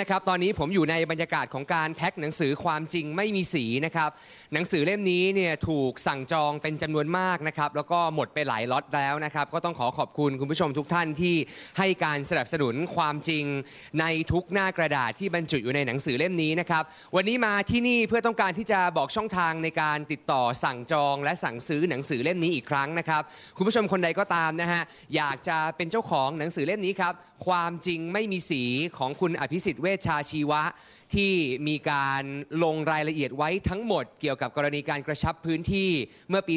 นะครับตอนนี้ผมอยู่ในบรรยากาศของการแพ็คหนังสือความจริงไม่มีสีนะครับ หนังสือเล่มนี้เนี่ยถูกสั่งจองเป็นจำนวนมากนะครับแล้วก็หมดไปหลายล็อตแล้วนะครับ ก็ต้องขอขอบคุณคุณผู้ชมทุกท่านที่ให้การสนับสนุนความจริง ในทุกหน้ากระดาษที่บรรจุอยู่ในหนังสือเล่มนี้นะครับวันนี้มาที่นี่เพื่อต้องการที่จะบอกช่องทางในการติดต่อสั่งจองและสั่งซื้อหนังสือเล่มนี้อีกครั้งนะครับ คุณผู้ชมคนใดก็ตามนะฮะอยากจะเป็นเจ้าของหนังสือเล่มนี้ครับความจริงไม่มีสีของคุณอภิสิทธิ์เวชชาชีวะ ที่มีการลงรายละเอียดไว้ทั้งหมดเกี่ยวกับกรณีการกระชับพื้นที่เมื่อปี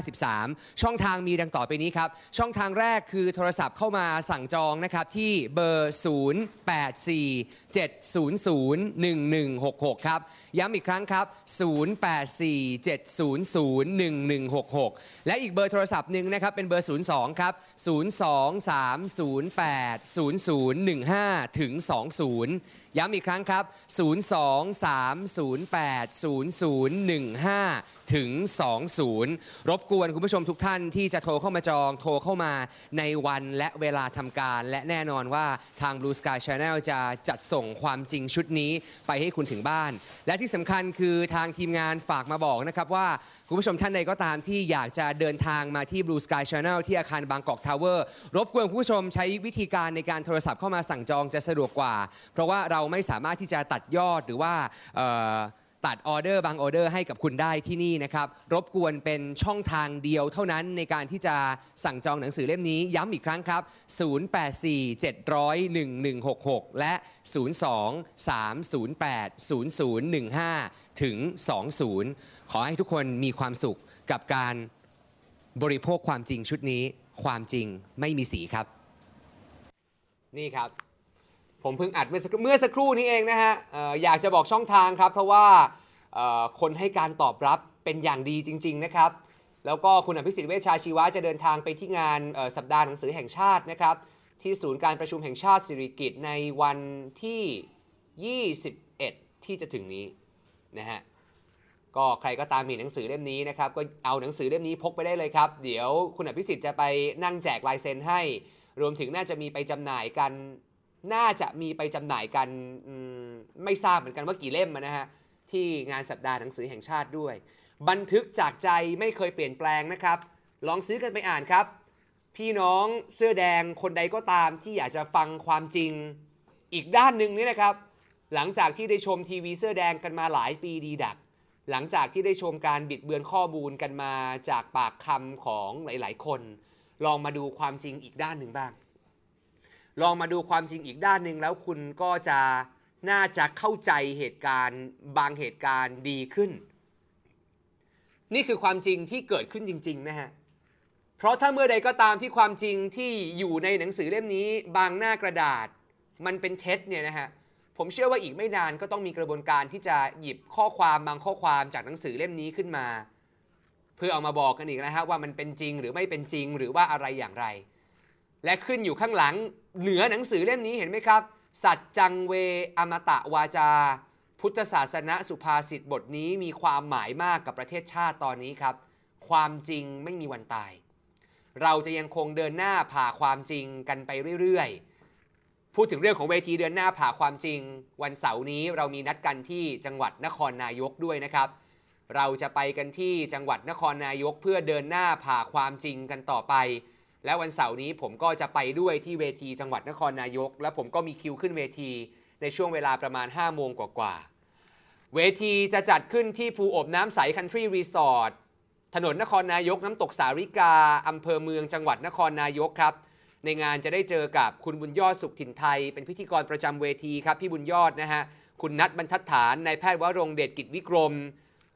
2553 ช่องทางมีดังต่อไปนี้ครับ ช่องทางแรกคือโทรศัพท์เข้ามาสั่งจองนะครับที่เบอร์ 084 0 8 4 7 1 1 6 6 ครับ ย้ำอีกครั้งครับ 0847001166 และอีกเบอร์โทรศัพท์หนึ่งนะครับ เป็นเบอร์ 02ครับ023080015 ถึง 20 ย้ำอีกครั้งครับ 023080015ถึง 20 รบกวนคุณผู้ชมทุกท่านที่จะโทรเข้ามาจองโทรเข้ามาในวันและเวลาทำการ และแน่นอนว่าทาง Blue Sky Channel จะจัดส่งความจริงชุดนี้ไปให้คุณถึงบ้าน และที่สำคัญคือทางทีมงานฝากมาบอกนะครับว่าคุณผู้ชมท่านใดก็ตามที่อยากจะเดินทางมาที่ Blue Sky Channel ที่อาคารบางกอกทาวเวอร์รบกวนคุณผู้ชมใช้วิธีการในการโทรศัพท์เข้ามาสั่งจองจะสะดวกกว่า เพราะว่าเราไม่สามารถที่จะตัดยอดหรือว่าตัดออเดอร์บางออเดอร์ให้กับคุณได้ที่นี่นะครับ รบกวนเป็นช่องทางเดียวเท่านั้นในการที่จะสั่งจองหนังสือเล่มนี้ ย้ำอีกครั้งครับ 0847001166 และ 023080015 ถึง 20 ขอให้ทุกคนมีความสุขกับการบริโภคความจริงชุดนี้ ความจริงไม่มีสีครับ นี่ครับ ผมเพิ่งอัดเมื่อสักครู่นี้เองนะฮะอออยากจะบอกช่องทางครับเพราะว่าคนให้การตอบรับเป็นอย่างดีจริง ๆนะครับ แล้วก็คุณอภิสิทธิ์เวชชาชีวะจะเดินทางไปที่งานสัปดาห์หนังสือแห่งชาตินะครับที่ศูนย์การประชุมแห่งชาติสิริกิตในวันที่ 21 ที่จะถึงนี้นะฮะก็ใครก็ตามมีหนังสือเล่มนี้นะครับก็เอาหนังสือเล่มนี้พกไปได้เลยครับ เดี๋ยวคุณอภิสิทธิ์จะไปนั่งแจกลายเซ็นให้รวมถึงน่าจะมีไปจำหน่ายกันน่าจะมีไปจำหน่ายกันไม่ทราบเหมือนกันว่ากี่เล่มนะฮะที่งานสัปดาห์หนังสือแห่งชาติด้วย บันทึกจากใจไม่เคยเปลี่ยนแปลงนะครับ ลองซื้อกันไปอ่านครับ พี่น้องเสื้อแดงคนใดก็ตามที่อยากจะฟังความจริงอีกด้านหนึ่งนี่นะครับ หลังจากที่ได้ชมทีวีเสื้อแดงกันมาหลายปีดีดัก หลังจากที่ได้ชมการบิดเบือนข้อมูลกันมาจากปากคำของหลายๆ คน ลองมาดูความจริงอีกด้านหนึ่งบ้างลองมาดูความจริงอีกด้านหนึ่งแล้วคุณก็จะน่าจะเข้าใจเหตุการณ์บางเหตุการณ์ดีขึ้น นี่คือความจริงที่เกิดขึ้นจริงๆนะฮะ เพราะถ้าเมื่อใดก็ตามที่ความจริงที่อยู่ในหนังสือเล่มนี้ บางหน้ากระดาษ มันเป็นเท็จเนี่ยนะฮะ ผมเชื่อว่าอีกไม่นานก็ต้องมีกระบวนการที่จะหยิบข้อความบางข้อความจากหนังสือเล่มนี้ขึ้นมา เพื่อเอามาบอกกันอีกนะฮะว่ามันเป็นจริงหรือไม่เป็นจริงหรือว่าอะไรอย่างไร และขึ้นอยู่ข้างหลังเหนือหนังสือเล่มนี้เห็นไหมครับสัจจังเวอมตะวาจา พุทธศาสนาสุภาษิตบทนี้มีความหมายมากกับประเทศชาติตอนนี้ครับ ความจริงไม่มีวันตาย เราจะยังคงเดินหน้าผ่าความจริงกันไปเรื่อยๆพูดถึงเรื่องของเวทีเดือนหน้าผ่าความจริง วันเสาร์นี้เรามีนัดกันที่จังหวัดนครนายกด้วยนะครับ เราจะไปกันที่จังหวัดนครนายกเพื่อเดินหน้าผ่าความจริงกันต่อไปและวันเสาร์นี้ผมก็จะไปด้วยที่เวทีจังหวัดนครนายก และผมก็มีคิวขึ้นเวที ในช่วงเวลาประมาณ 5 โมงกว่าๆเวทีจะจัดขึ้นที่ภูอบน้ำใสคันทรีรีสอร์ทถนนนครนายกน้ำตกสาริกาอำเภอเมืองจังหวัดนครนายกครับ ในงานจะได้เจอกับคุณบุญยอดสุขถิ่นไทย เป็นพิธีกรประจำเวทีครับ พี่บุญยอดนะฮะคุณนัทบรรทัดฐานนายแพทย์วรงเดชกิจวิกรม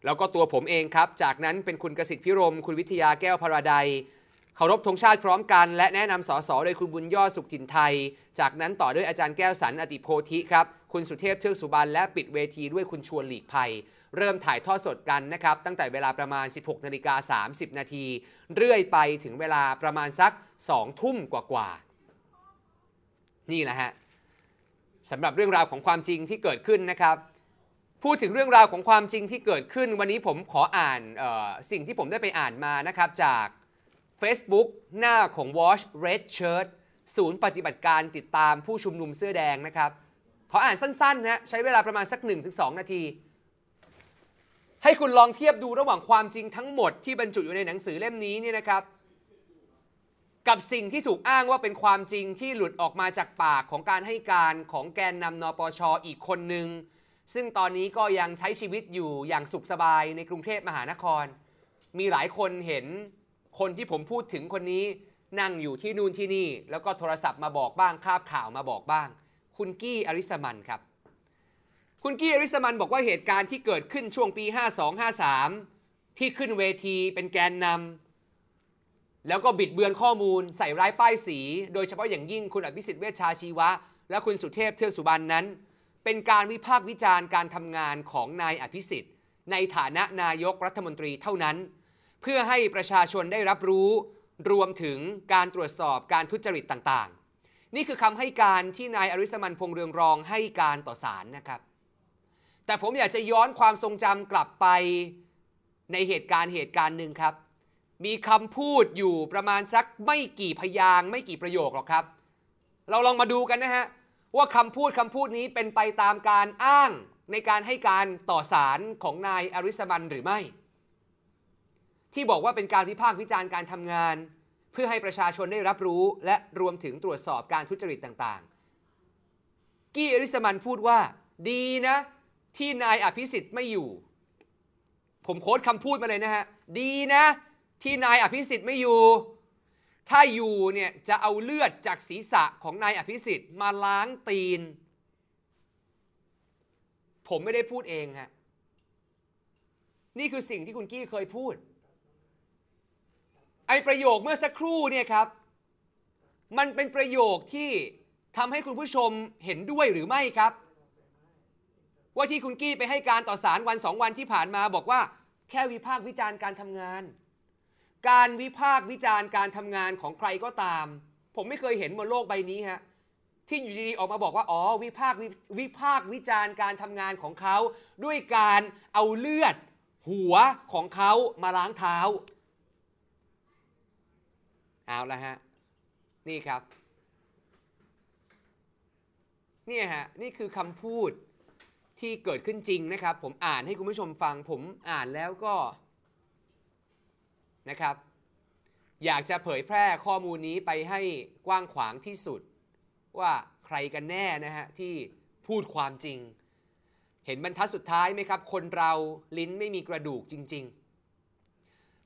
แล้วก็ตัวผมเองครับจากนั้นเป็นคุณกสิทธิพิรม คุณวิทยาแก้วพราดัยเคารพธงชาติพร้อมกันและแนะนำสสโดยคุณบุญยอดสุขถินไทย จากนั้นต่อด้วยอาจารย์แก้วสันอติโพธิครับ คุณสุเทพเทือกสุบันและปิดเวทีด้วยคุณชวนหลีกภัย เริ่มถ่ายทอดสดกันนะครับ ตั้งแต่เวลาประมาณ 16นาฬิกา30 นาที เรื่อยไปถึงเวลาประมาณสัก2ทุ่มกว่าๆนี่แหละฮะสำหรับเรื่องราวของความจริงที่เกิดขึ้นนะครับ พูดถึงเรื่องราวของความจริงที่เกิดขึ้นวันนี้ผมขออ่านสิ่งที่ผมได้ไปอ่านมานะครับจาก Facebook หน้าของ Watch Red Shirt ศูนย์ปฏิบัติการติดตามผู้ชุมนุมเสื้อแดงนะครับ ขออ่านสั้นๆนะใช้เวลาประมาณสัก 1-2 นาที ให้คุณลองเทียบดูระหว่างความจริงทั้งหมดที่บรรจุอยู่ในหนังสือเล่มนี้เนี่ยนะครับ กับสิ่งที่ถูกอ้างว่าเป็นความจริงที่หลุดออกมาจากปากของการให้การของแกนนำนปชออีกคนหนึ่งซึ่งตอนนี้ก็ยังใช้ชีวิตอยู่อย่างสุขสบายในกรุงเทพมหานคร มีหลายคนเห็นคนที่ผมพูดถึงคนนี้นั่งอยู่ที่นู่นที่นี่ แล้วก็โทรศัพท์มาบอกบ้างคาบข่าวมาบอกบ้าง คุณกี้อริสมันครับ คุณกี้อริสมันบอกว่าเหตุการณ์ที่เกิดขึ้นช่วงปี 5253 ที่ขึ้นเวที เป็นแกนนำแล้วก็บิดเบือนข้อมูล ใส่ร้ายป้ายสี โดยเฉพาะอย่างยิ่งคุณอภิสิทธิ์ เวชชาชีวะและคุณสุเทพ เทือกสุบรรณนั้น เป็นการวิพากษ์วิจารณ์การทำงานของนายอภิสิทธิ์ ในฐานะนายกรัฐมนตรีเท่านั้นเพื่อให้ประชาชนได้รับรู้รวมถึงการตรวจสอบการทุจริตต่าง ๆ นี่คือคำให้การที่นายอริสมันพงเรืองรองให้การต่อศาลนะครับ แต่ผมอยากจะย้อนความทรงจำกลับไปในเหตุการณ์เหตุการณ์หนึ่งครับ มีคำพูดอยู่ประมาณสัก ไม่กี่พยางไม่กี่ประโยคหรอกครับ เราลองมาดูกันนะฮะว่าคำพูดคำพูดนี้เป็นไปตามการอ้างในการให้การต่อศาลของนายอริสมันหรือไม่ที่บอกว่าเป็นการวิพากษ์วิจารณ์การทำงาน เพื่อให้ประชาชนได้รับรู้และรวมถึงตรวจสอบการทุจริตต่าง ๆ กี้อริสมันพูดว่าดีนะ ที่นายอภิสิทธิ์ไม่อยู่ ผมโค้ดคำพูดมาเลยนะฮะดีนะ ที่นายอภิสิทธิ์ไม่อยู่ ถ้าอยู่เนี่ย จะเอาเลือดจากศีรษะของนายอภิสิทธิ์มาล้างตีน ผมไม่ได้พูดเองฮะนี่คือสิ่งที่คุณกี้เคยพูดไอประโยคเมื่อสักครู่เนี่ยครับ มันเป็นประโยคที่ทำให้คุณผู้ชมเห็นด้วยหรือไม่ครับ ว่าที่คุณกี้ไปให้การต่อสารวันสองวันที่ผ่านมาบอกว่า แค่วิพากษ์วิจารณ์การทำงาน การวิพากษ์วิจารณ์การทำงานของใครก็ตาม ผมไม่เคยเห็นบนโลกใบนี้ฮะที่อยู่ดีๆออกมาบอกว่าอ๋อวิพากษ์วิพากษ์วิจารณ์การทำงานของเขาด้วยการเอาเลือดหัวของเขามาล้างเท้าเอาละฮะนี่ครับนี่ฮะนี่คือคำพูดที่เกิดขึ้นจริงนะครับ ผมอ่านให้คุณผู้ชมฟัง ผมอ่านแล้วก็นะครับอยากจะเผยแพร่ข้อมูลนี้ไปให้กว้างขวางที่สุด ว่าใครกันแน่นะฮะที่พูดความจริง เห็นบรรทัดสุดท้ายไหมครับ คนเราลิ้นไม่มีกระดูกจริงๆ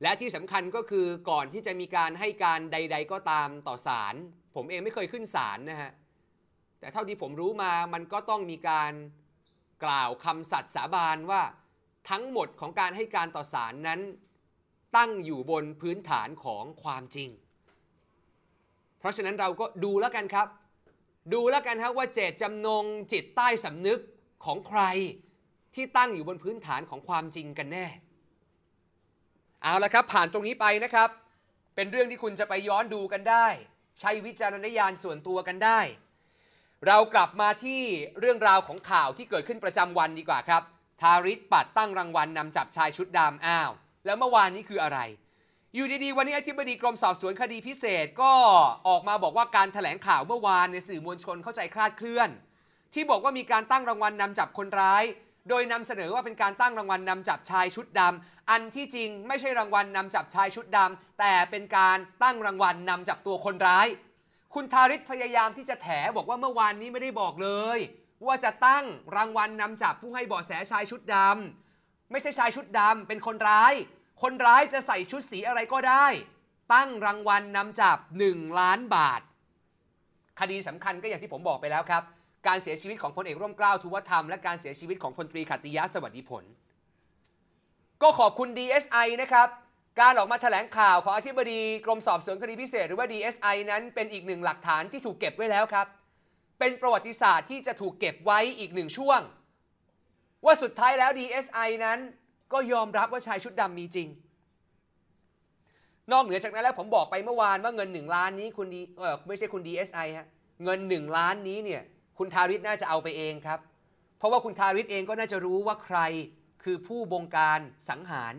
และที่สำคัญก็คือก่อนที่จะมีการให้การใด ๆก็ตามต่อศาลผมเองไม่เคยขึ้นศาลนะฮะแต่เท่าที่ผมรู้มามันก็ต้องมีการกล่าวคำสัตย์สาบานว่าทั้งหมดของการให้การต่อศาลนั้น ตั้งอยู่บนพื้นฐานของความจริง เพราะฉะนั้นเราก็ดูแล้วกันครับ ดูแล้วกันครับว่าเจตจำนงจิตใต้สำนึกของใครที่ตั้งอยู่บนพื้นฐานของความจริงกันแน่เอาละครับผ่านตรงนี้ไปนะครับ เป็นเรื่องที่คุณจะไปย้อนดูกันได้ ใช้วิจารณญาณส่วนตัวกันได้ เรากลับมาที่เรื่องราวของข่าวที่เกิดขึ้นประจำวันดีกว่าครับทาริสปัดตั้งรางวัล นํำจับชายชุดดำอ้าว แล้วเมื่อวานนี้คืออะไร อยู่ดีๆ วันนี้อธิบดีกรมสอบสวนคดีพิเศษก็ออกมาบอกว่าการถแถลงข่าวเมื่อวานในสื่อมวลชนเข้าใจคลาดเคลื่อน ที่บอกว่ามีการตั้งรางวัลนนำจับคนร้ายโดยนำเสนอว่าเป็นการตั้งรางวัลนำจับชายชุดดำ อันที่จริงไม่ใช่รางวัลนำจับชายชุดดำ แต่เป็นการตั้งรางวัลนำจับตัวคนร้าย คุณทาริศพยายามที่จะแถบอกว่าเมื่อวานนี้ไม่ได้บอกเลย ว่าจะตั้งรางวัลนำจับผู้ให้เบาะแสชายชุดดำ ไม่ใช่ชายชุดดำเป็นคนร้าย คนร้ายจะใส่ชุดสีอะไรก็ได้ ตั้งรางวัลนำจับ1ล้านบาท คดีสำคัญก็อย่างที่ผมบอกไปแล้วครับการเสียชีวิตของพลเอกร่วมเกล้าทุวธรรมและการเสียชีวิตของพลตรีขัติยะสวัสดิผลก็ขอบคุณ DSI นะครับการออกมาแถลงข่าวของอธิบดีกรมสอบสวนคดีพิเศษหรือว่า DSI นั้นเป็นอีกหนึ่งหลักฐานที่ถูกเก็บไว้แล้วครับ เป็นประวัติศาสตร์ที่จะถูกเก็บไว้อีกหนึ่งช่วง ว่าสุดท้ายแล้ว DSI นั้นก็ยอมรับว่าชายชุดดำมีจริง นอกเหนือจากนั้นแล้วผมบอกไปเมื่อวานว่าเงิน 1 ล้านนี้คุณดีเออไม่ใช่คุณ DSI ฮะเงิน1ล้านนี้เนี่ยคุณทาริศน่าจะเอาไปเองครับ เพราะว่าคุณทาริศเองก็น่าจะรู้ว่าใครคือผู้บงการสังหาร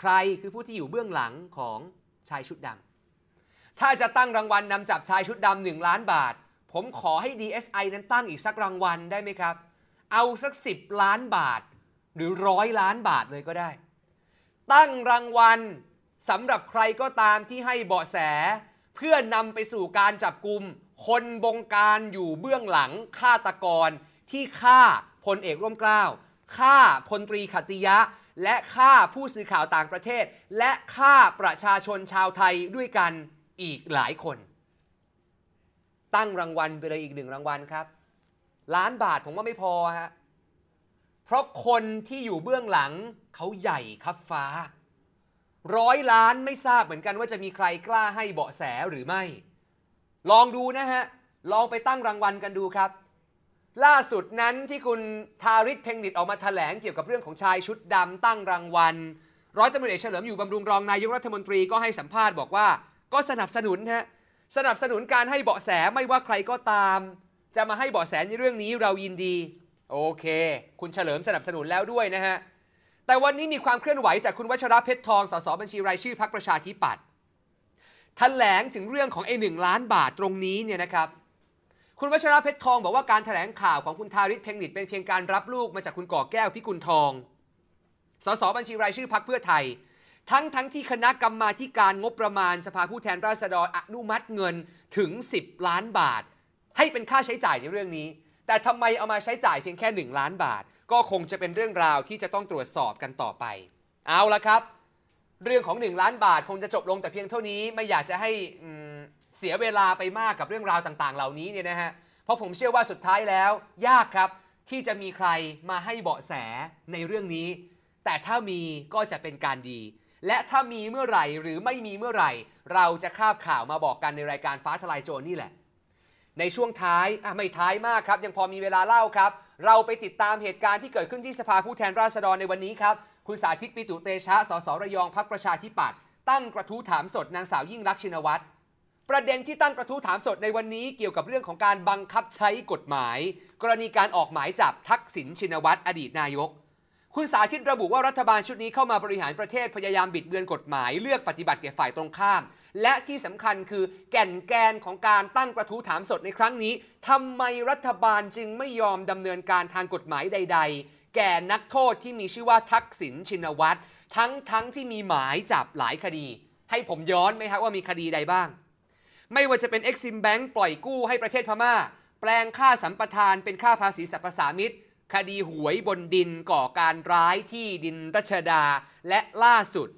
ใครคือผู้ที่อยู่เบื้องหลังของชายชุดดำ ถ้าจะตั้งรางวัลนนำจับชายชุดดำหนึ่งล้านบาท ผมขอให้ DSI นั้นตั้งอีกสักรางวัลได้ไหมครับ เอาสัก 10 ล้านบาทหรือร้อยล้านบาทเลยก็ได้ ตั้งรางวัลสำหรับใครก็ตามที่ให้เบาะแสเพื่อนำไปสู่การจับกลุ่มคนบงการอยู่เบื้องหลังฆาตกรที่ฆ่าพลเอกร่วมเกล้าฆ่าพลตรีขัติยะ และฆ่าผู้สื่อข่าวต่างประเทศ และฆ่าประชาชนชาวไทยด้วยกันอีกหลายคน ตั้งรางวัลไปเลยอีกหนึ่งรางวัลครับ ล้านบาทผมว่าไม่พอฮะเพราะคนที่อยู่เบื้องหลังเขาใหญ่ครับฟ้า ร้อยล้านไม่ทราบเหมือนกันว่าจะมีใครกล้าให้เบาะแสหรือไม่ลองดูนะฮะ ลอง ไปตั้งรางวัลกันดูครับ ล่าสุดนั้นที่คุณทาริศเพ่งดิตออกมาถแถลง เกี่ยวกับเรื่องของชายชุดดำตั้งรางวัล ร้อยตำรวจเอกเฉลิมอยู่บำรุงรองนายกรัฐมนตรีก็ให้สัมภาษณ์บอกว่าก็สนับสนุนฮะ สนับสนุนการให้เบาะแสไม่ว่าใครก็ตาม จะมาให้เบาะแสในเรื่องนี้เรายินดี โอเค คุณเฉลิมสนับสนุนแล้วด้วยนะฮะ แต่วันนี้มีความเคลื่อนไหวจากคุณวัชระเพชรทอง สสบัญชีรายชื่อพักประชาธิปัตย์แถลงถึงเรื่องของไอ้หนึ่งล้านบาทตรงนี้เนี่ยนะครับ คุณวัชระเพชรทองบอกว่าการถแถลงข่าวของคุณทาริศเพ็งนิดเป็นเพียงการรับลูกมาจากคุณก่อแก้วพิกุลทองสสบัญชีรายชื่อพักเพื่อไทย ทั้งทั้งที่คณะกรรมาการงบประมาณสภาผู้แทนราษฎรอนุมัติเงินถึง 10 ล้านบาท ให้เป็นค่าใช้จ่ายในเรื่องนี้ แต่ทำไมเอามาใช้จ่ายเพียงแค่ 1 ล้านบาท ก็คงจะเป็นเรื่องราวที่จะต้องตรวจสอบกันต่อไป เอาละครับเรื่องของ 1 ล้านบาทคงจะจบลงแต่เพียงเท่านี้ไม่อยากจะให้เสียเวลาไปมากกับเรื่องราวต่างๆเหล่านี้เนี่ยนะฮะเพราะผมเชื่อว่าสุดท้ายแล้ว ยากครับที่จะมีใครมาให้เบาะแสในเรื่องนี้ แต่ถ้ามีก็จะเป็นการดี และถ้ามีเมื่อไหร่หรือไม่มีเมื่อไหร่ เราจะคาบข่าวมาบอกกันในรายการฟ้าทลายโจรนี่แหละ ในช่วงท้ายไม่ท้ายมากครับยังพอมีเวลาเล่าครับ เราไปติดตามเหตุการณ์ที่เกิดขึ้นที่สภาผู้แทนราษฎรในวันนี้ครับคุณสาธิตปิตุเตชะสสระยองพักประชาธิปัตย์ตั้งกระทู้ถามสดนางสาวยิ่งรักชินวัตรประเด็นที่ตั้งกระทู้ถามสดในวันนี้เกี่ยวกับเรื่องของการบังคับใช้กฎหมาย กรณีการออกหมายจับทักษิณชินวัตรอดีตนายก คุณสาธิตระบุว่ารัฐบาลชุดนี้เข้ามาบริหารประเทศพยายามบิดเบือนกฎหมาย เลือกปฏิบัติแก่ฝ่ายตรงข้าม และที่สำคัญคือแก่นแกนของการตั้งกระทู้ถามสดในครั้งนี้ ทำไมรัฐบาลจึงไม่ยอมดำเนินการทางกฎหมายใด ๆแก่นักโทษที่มีชื่อว่าทักษิณชินวัตรทั้งทั้งที่มีหมายจับหลายคดี ให้ผมย้อนไหมครับว่ามีคดีใดบ้าง ไม่ว่าจะเป็นเอซิมแบงค์ปล่อยกู้ให้ประเทศพมา่า แปลงค่าสัมปทานเป็นค่าภาษีสรรพสามิตคดีหวยบนดินก่อการร้ายที่ดินรัชดาและล่าสุด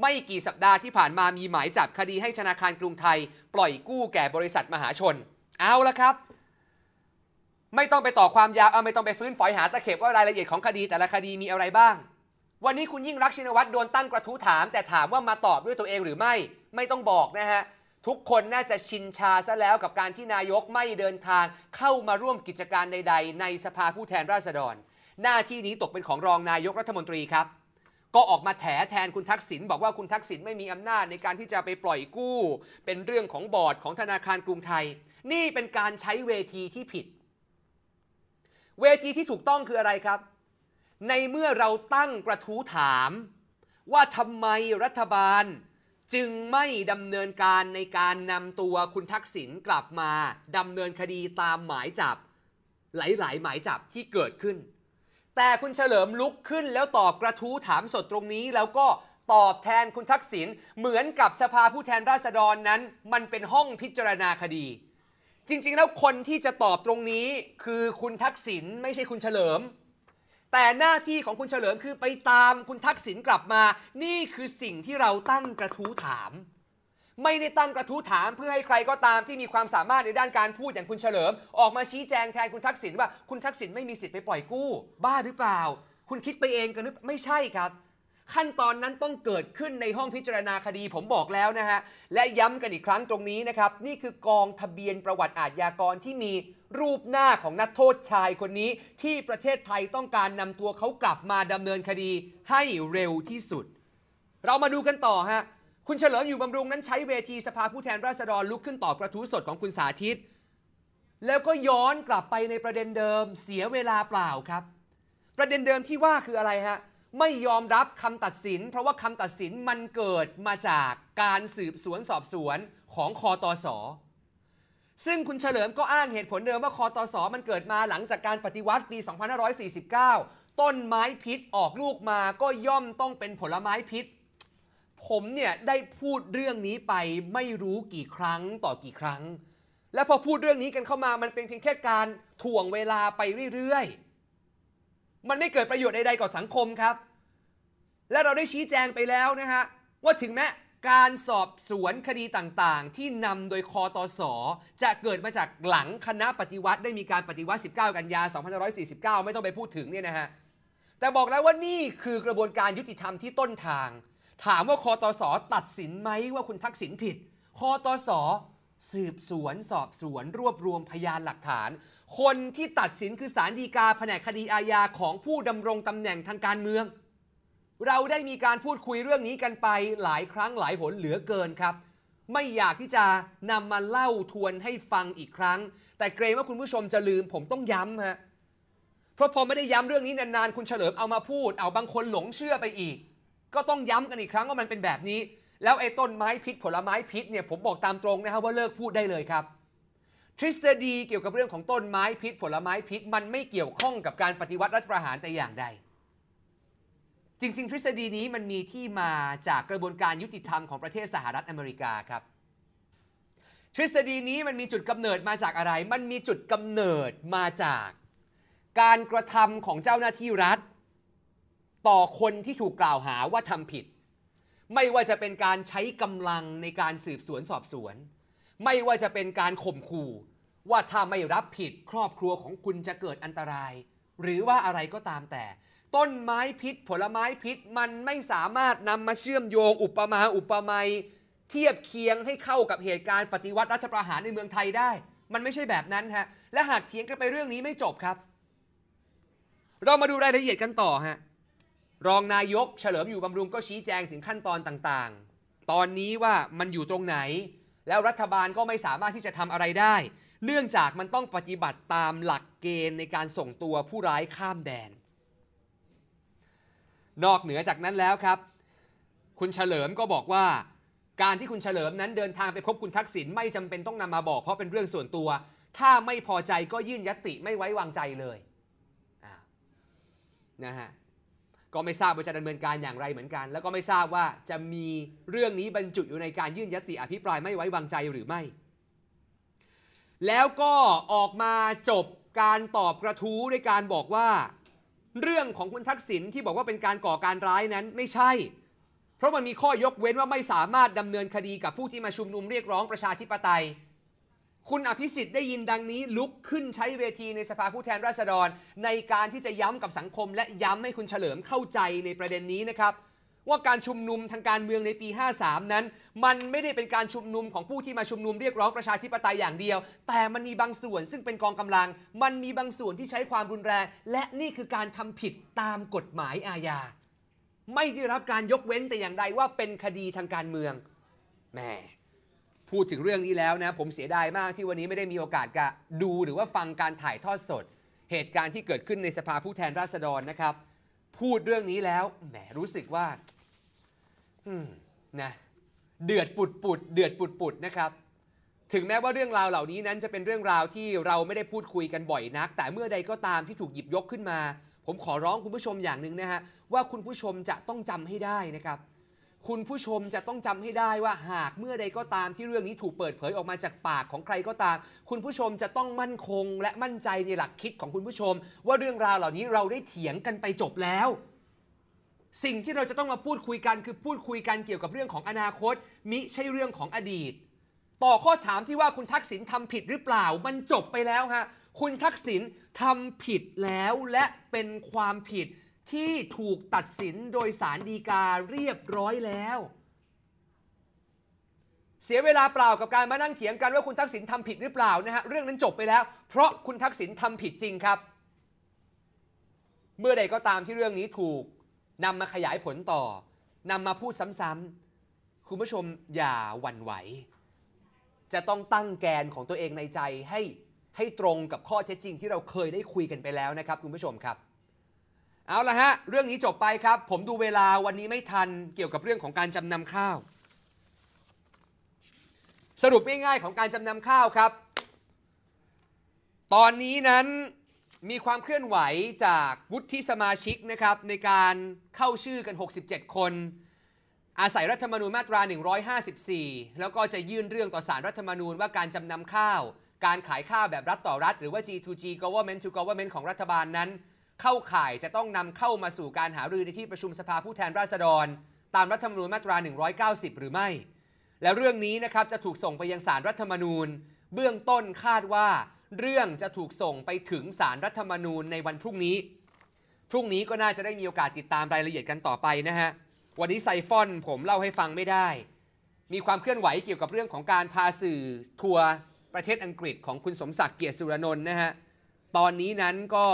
ไม่กี่สัปดาห์ที่ผ่านมามีหมายจับคดีให้ธนาคารกรุงไทย ปล่อยกู้แก่บริษัทมหาชน เอาละครับไม่ต้องไปต่อความยาว เอาไม่ต้องไปฟื้นฝอยหาตะเข็บว่ารายละเอียดของคดีแต่ละคดีมีอะไรบ้าง วันนี้คุณยิ่งรักชินวัตรโดนตั้งกระทู้ถามแต่ถามว่ามาตอบด้วยตัวเองหรือไม่ ไม่ต้องบอกนะฮะ ทุกคนน่าจะชินชาซะแล้วกับการที่นายกไม่เดินทางเข้ามาร่วมกิจการใด ๆ ในสภาผู้แทนราษฎร หน้าที่นี้ตกเป็นของรองนายกรัฐมนตรีครับ ก็ออกมาแถแทนคุณทักษิณบอกว่าคุณทักษิณไม่มีอำนาจในการที่จะไปปล่อยกู้ เป็นเรื่องของบอร์ดของธนาคารกรุงไทย นี่เป็นการใช้เวทีที่ผิดเวทีที่ถูกต้องคืออะไรครับ ในเมื่อเราตั้งกระทู้ถาม ว่าทำไมรัฐบาลจึงไม่ดำเนินการในการนำตัวคุณทักษิณกลับมาดำเนินคดีตามหมายจับหลายๆ หมายจับที่เกิดขึ้น แต่คุณเฉลิมลุกขึ้นแล้วตอบกระทู้ถามสดตรงนี้ แล้วก็ตอบแทนคุณทักษิณเหมือนกับสภาผู้แทนราษฎรนั้น มันเป็นห้องพิจารณาคดีจริงๆแล้วคนที่จะตอบตรงนี้คือคุณทักษิณไม่ใช่คุณเฉลิม แต่หน้าที่ของคุณเฉลิมคือไปตามคุณทักษิณกลับมา นี่คือสิ่งที่เราตั้งกระทู้ถาม ไม่ได้ตั้งกระทู้ถามเพื่อให้ใครก็ตามที่มีความสามารถในด้านการพูดอย่างคุณเฉลิม ออกมาชี้แจงแทนคุณทักษิณว่าคุณทักษิณไม่มีสิทธิ์ไปปล่อยกู้บ้าหรือเปล่า คุณคิดไปเองกันหรือไม่ใช่ครับขั้นตอนนั้นต้องเกิดขึ้นในห้องพิจารณาคดีผมบอกแล้วนะฮะ และย้ำกันอีกครั้งตรงนี้นะครับ นี่คือกองทะเบียนประวัติอาทยากร ที่มีรูปหน้าของนักโทษชายคนนี้ ที่ประเทศไทยต้องการนำตัวเขากลับมาดำเนินคดีให้เร็วที่สุด เรามาดูกันต่อฮะ คุณเฉลิมอยู่บารุงนั้นใช้เวทีสภาผู้แทนราษฎรลุกขึ้นตอบกระทู้สดของคุณสาธิตแล้วก็ย้อนกลับไปในประเด็นเดิมเสียเวลาเปล่าครับ ประเด็นเดิมที่ว่าคืออะไรฮะไม่ยอมรับคำตัดสิน เพราะว่าคำตัดสินมันเกิดมาจากการสืบสวนสอบสวนของคอตอสอซึ่งคุณเฉลิมก็อ้างเหตุผลเดิมว่าคอตอสอมันเกิดมาหลังจากการปฏิวัติปี2549 ต้นไม้พิษออกลูกมาก็ย่อมต้องเป็นผลไม้พิษ ผมเนี่ยได้พูดเรื่องนี้ไปไม่รู้กี่ครั้งต่อกี่ครั้ง และพอพูดเรื่องนี้กันเข้ามามันเป็นเพียงแค่การถ่วงเวลาไปเรื่อย ๆมันไม่เกิดประโยชน์ใดๆกับสังคมครับ และเราได้ชี้แจงไปแล้วนะฮะ ว่าถึงแม้ การสอบสวนคดีต่างๆ ที่นำโดยคอตอสอจะเกิดมาจากหลังคณะปฏิวัติได้มีการปฏิวัติ 19 กันยา2549 ไม่ต้องไปพูดถึงเนี่ยนะฮะแต่บอกแล้วว่านี่คือกระบวนการยุติธรรมที่ต้นทาง ถามว่าคอตอสอตัดสินไหมว่าคุณทักษิณผิดคอตอสอสืบสวนสอบสวน รวบรวมพยานหลักฐานคนที่ตัดสินคือสารดีกาแผนกคดีอาญาของผู้ดำรงตำแหน่งทางการเมือง เราได้มีการพูดคุยเรื่องนี้กันไปหลายครั้งหลายหนเหลือเกินครับ ไม่อยากที่จะนำมาเล่าทวนให้ฟังอีกครั้ง แต่เกรงว่าคุณผู้ชมจะลืมผมต้องย้ำฮะเพราะพอไม่ได้ย้ำเรื่องนี้นานๆ คุณเฉลิมเอามาพูดเอาบางคนหลงเชื่อไปอีก ก็ต้องย้ำกันอีกครั้งว่ามันเป็นแบบนี้ แล้วไอ้ต้นไม้พิษผลไม้พิษเนี่ยผมบอกตามตรงนะครับว่าเลิกพูดได้เลยครับทฤษฎีเกี่ยวกับเรื่องของต้นไม้พิษผลไม้พิษมันไม่เกี่ยวข้องกับการปฏิวัติรัฐประหารแต่อย่างใดจริง ๆ ทฤษฎีนี้มันมีที่มาจากกระบวนการยุติธรรมของประเทศสหรัฐอเมริกาครับ ทฤษฎีนี้มันมีจุดกำเนิดมาจากอะไร มันมีจุดกำเนิดมาจากการกระทำของเจ้าหน้าที่รัฐ ต่อคนที่ถูกกล่าวหาว่าทำผิด ไม่ว่าจะเป็นการใช้กำลังในการสืบสวนสอบสวนสวนไม่ว่าจะเป็นการข่มขู่ ว่าถ้าไม่รับผิดครอบครัวของคุณจะเกิดอันตราย หรือว่าอะไรก็ตามแต่ ต้นไม้พิษผลไม้พิษ มันไม่สามารถนำมาเชื่อมโยงอุปมาอุปไมยเทียบเคียงให้เข้ากับเหตุการณ์ปฏิวัติรัฐประหารในเมืองไทยได้ มันไม่ใช่แบบนั้นฮะ และหากเถียงกันไปเรื่องนี้ไม่จบครับ เรามาดูรายละเอียดกันต่อฮะรองนายกเฉลิมอยู่บำรุงก็ชี้แจงถึงขั้นตอนต่างๆ ตอนนี้ว่ามันอยู่ตรงไหนแล้วรัฐบาลก็ไม่สามารถที่จะทำอะไรได้ เนื่องจากมันต้องปฏิบัติตามหลักเกณฑ์ในการส่งตัวผู้ร้ายข้ามแดน นอกเหนือจากนั้นแล้วครับ คุณเฉลิมก็บอกว่า การที่คุณเฉลิมนั้นเดินทางไปพบคุณทักษิณไม่จำเป็นต้องนำมาบอกเพราะเป็นเรื่องส่วนตัว ถ้าไม่พอใจก็ยื่นยติไม่ไว้วางใจเลย นะฮะก็ไม่ทราบว่าจะดำเนินการอย่างไรเหมือนกัน แล้วก็ไม่ทราบว่าจะมีเรื่องนี้บรรจุอยู่ในการยื่นยติอภิปรายไม่ไว้วางใจหรือไม่ แล้วก็ออกมาจบการตอบกระทู้ด้วยการบอกว่า เรื่องของคุณทักษิณที่บอกว่าเป็นการก่อการร้ายนั้นไม่ใช่ เพราะมันมีข้อยกเว้นว่าไม่สามารถดำเนินคดีกับผู้ที่มาชุมนุมเรียกร้องประชาธิปไตยคุณอภิสิทธิ์ได้ยินดังนี้ลุกขึ้นใช้เวทีในสภาผู้แทนราษฎร ในการที่จะย้ำกับสังคมและย้ำให้คุณเฉลิมเข้าใจในประเด็นนี้นะครับ ว่าการชุมนุมทางการเมืองในปี 53 นั้น มันไม่ได้เป็นการชุมนุมของผู้ที่มาชุมนุมเรียกร้องประชาธิปไตยอย่างเดียว แต่มันมีบางส่วนซึ่งเป็นกองกำลัง มันมีบางส่วนที่ใช้ความรุนแรงและนี่คือการทำผิดตามกฎหมายอาญาไม่ได้รับการยกเว้นแต่อย่างใดว่าเป็นคดีทางการเมืองแหมพูดถึงเรื่องนี้แล้วนะผมเสียดายมากที่วันนี้ไม่ได้มีโอกาสกะดูหรือว่าฟังการถ่ายทอดสด เหตุการณ์ที่เกิดขึ้นในสภาผู้แทนราษฎรนะครับ พูดเรื่องนี้แล้วแหมรู้สึกว่า อืมนะเดือดปุดปุดเดือดปุดปุดนะครับ ถึงแม้ว่าเรื่องราวเหล่านี้นั้นจะเป็นเรื่องราวที่เราไม่ได้พูดคุยกันบ่อยนัก แต่เมื่อใดก็ตามที่ถูกหยิบยกขึ้นมา ผมขอร้องคุณผู้ชมอย่างหนึ่งนะฮะว่าคุณผู้ชมจะต้องจำให้ได้นะครับคุณผู้ชมจะต้องจำให้ได้ว่าหากเมื่อใดก็ตามที่เรื่องนี้ถูกเปิดเผยออกมาจากปากของใครก็ตาม คุณผู้ชมจะต้องมั่นคงและมั่นใจในหลักคิดของคุณผู้ชม ว่าเรื่องราวเหล่านี้เราได้เถียงกันไปจบแล้ว สิ่งที่เราจะต้องมาพูดคุยกันคือพูดคุยกันเกี่ยวกับเรื่องของอนาคตมิใช่เรื่องของอดีต ต่อข้อถามที่ว่าคุณทักษิณทำผิดหรือเปล่า มันจบไปแล้วฮะคุณทักษิณทำผิดแล้วและเป็นความผิดที่ถูกตัดสินโดยสารดีกาเรียบร้อยแล้ว เสียเวลาเปล่ากับการมานั่งเถียงกันว่าคุณทักษิณทำผิดหรือเปล่านะฮะเรื่องนั้นจบไปแล้วเพราะคุณทักษิณทำผิดจริงครับ เมื่อใดก็ตามที่เรื่องนี้ถูกนำมาขยายผลต่อนำมาพูดซ้ำๆคุณผู้ชมอย่าหวั่นไหว จะต้องตั้งแกนของตัวเองในใจให้ให้ตรงกับข้อเท็จจริง ที่เราเคยได้คุยกันไปแล้วนะครับคุณผู้ชมครับเอาละฮะ เรื่องนี้จบไปครับผมดูเวลาวันนี้ไม่ทัน เกี่ยวกับเรื่องของการจำนำข้าว สรุปง่ายๆของการจำนำข้าวครับ ตอนนี้นั้นมีความเคลื่อนไหวจากวุฒิสมาชิกนะครับในการเข้าชื่อกัน 67 คน อาศัยรัฐธรรมนูญมาตรา 154 แล้วก็จะยื่นเรื่องต่อศาลรรัฐธรรมนูญว่าการจำนำข้าว การขายข้าวแบบรัฐต่อรัฐหรือว่า G2G government to government ของรัฐบาลนั้นเข้าข่ายจะต้องนำเข้ามาสู่การหารือ ในที่ประชุมสภาผู้แทนราษฎร ตามรัฐธรรมนูญมาตรา 190 หรือไม่ แล้วเรื่องนี้นะครับจะถูกส่งไปยังศาลรรัฐธรรมนูญ เบื้องต้นคาดว่า เรื่องจะถูกส่งไปถึงศาลรรัฐธรรมนูญในวันพรุ่งนี้ พรุ่งนี้ก็น่าจะได้มีโอกาสติดตามรายละเอียดกันต่อไปนะฮะ วันนี้ไซฟอนผมเล่าให้ฟังไม่ได้ มีความเคลื่อนไหวเกี่ยวกับเรื่องของการพาสื่อ ทัวร์ประเทศอังกฤษของคุณสมศักดิ์เกียรติสุรนนท์นะฮะตอนนี้นั้นก็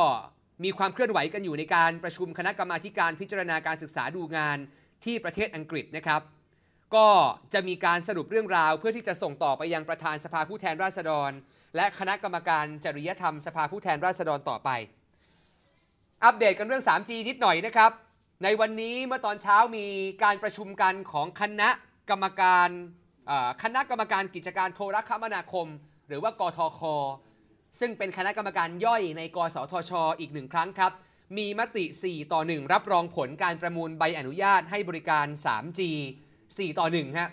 มีความเคลื่อนไหวกันอยู่ในการประชุมคณะกรรมาการพิจารณาการศึกษาดูงานที่ประเทศอังกฤษนะครับ ก็จะมีการสรุปเรื่องราว เพื่อที่จะส่งต่อไปยังประธานสภาผู้แทนราษฎร และคณะกรรมการจริยธรรม สภาผู้แทนราษฎรต่อไป อัปเดตกันเรื่อง 3G นิดหน่อยนะครับ ในวันนี้เมื่อตอนเช้ามีการประชุมกันของคณะกรรมการคณะกรรมการกิจการโทรคมนาคม หรือว่ากทคซึ่งเป็นคณะกรรมการย่อยใน กสทชอีกหนึ่งครั้งครับ มีมติ 4 ต่อ 1 รับรองผลการประมูลใบอนุญาตให้บริการ 3G 4 ต่อ1ฮะ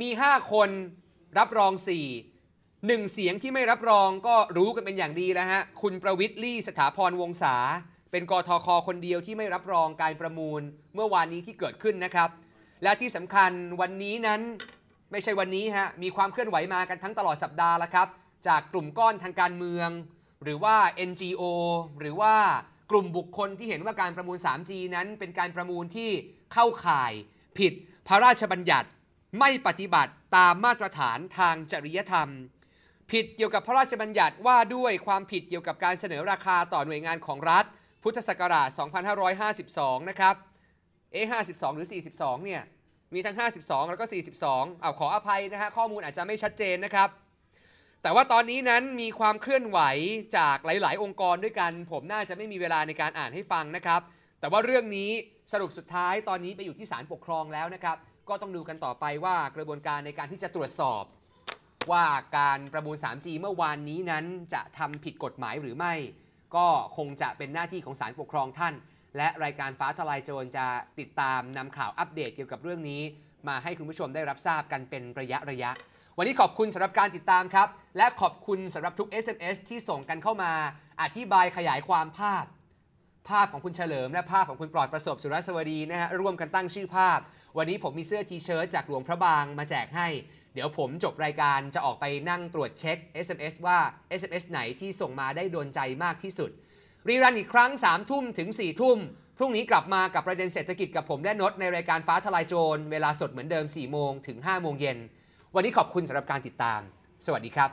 มี 5 คนรับรอง 4 1 เสียงที่ไม่รับรองก็รู้กันเป็นอย่างดีแล้วฮะคุณประวิทย์ลี่สถาพร วงศาเป็นกทคคนเดียวที่ไม่รับรองการประมูลเมื่อวานนี้ที่เกิดขึ้นนะครับ และที่สำคัญวันนี้นั้นไม่ใช่วันนี้ฮะมีความเคลื่อนไหวมากันทั้งตลอดสัปดาห์แล้วครับจากกลุ่มก้อนทางการเมือง หรือว่า NGO หรือว่ากลุ่มบุคคลที่เห็นว่าการประมูล 3G นั้นเป็นการประมูลที่เข้าข่ายผิดพระราชบัญญัติไม่ปฏิบัติตามมาตรฐานทางจริยธรรม ผิดเกี่ยวกับพระราชบัญญัติว่าด้วยความผิดเกี่ยวกับการเสนอราคาต่อหน่วยงานของรัฐ พุทธศักราช 2552 นะครับเอ 52 หรือ 42 เนี่ยมีทั้ง 52 แล้วก็ 42 เอาขออภัยนะฮะข้อมูลอาจจะไม่ชัดเจนนะครับแต่ว่าตอนนี้นั้นมีความเคลื่อนไหวจากหลาย ๆ องค์กรด้วยกัน ผมน่าจะไม่มีเวลาในการอ่านให้ฟังนะครับ แต่ว่าเรื่องนี้สรุปสุดท้ายตอนนี้ไปอยู่ที่ศาลปกครองแล้วนะครับก็ต้องดูกันต่อไปว่ากระบวนการในการที่จะตรวจสอบว่าการประมูล 3G เมื่อวานนี้นั้นจะทำผิดกฎหมายหรือไม่ ก็คงจะเป็นหน้าที่ของศาลปกครองท่าน และรายการฟ้าทลายโจรจะติดตามนำข่าวอัปเดตเกี่ยวกับเรื่องนี้ มาให้คุณผู้ชมได้รับทราบกันเป็นระยะระยะวันนี้ขอบคุณสำหรับการติดตามครับ และขอบคุณสำหรับทุก SMS ที่ส่งกันเข้ามา อธิบายขยายความภาพ ภาพของคุณเฉลิมและภาพของคุณปลอดประสบสุรสวดีนะฮะร่วมกันตั้งชื่อภาพ วันนี้ผมมีเสื้อทีเชิ้ตจากหลวงพระบางมาแจกให้ เดี๋ยวผมจบรายการจะออกไปนั่งตรวจเช็ค SMS ว่า SMS ไหนที่ส่งมาได้โดนใจมากที่สุด รีรันอีกครั้ง3ทุ่มถึง4ทุ่มพรุ่งนี้กลับมากับประเด็นเศรษฐกิจกับผมและนดในรายการฟ้าทลายโจรเวลาสดเหมือนเดิม4โมงถึง5โมงเย็นวันนี้ขอบคุณสำหรับการติดตาม สวัสดีครับ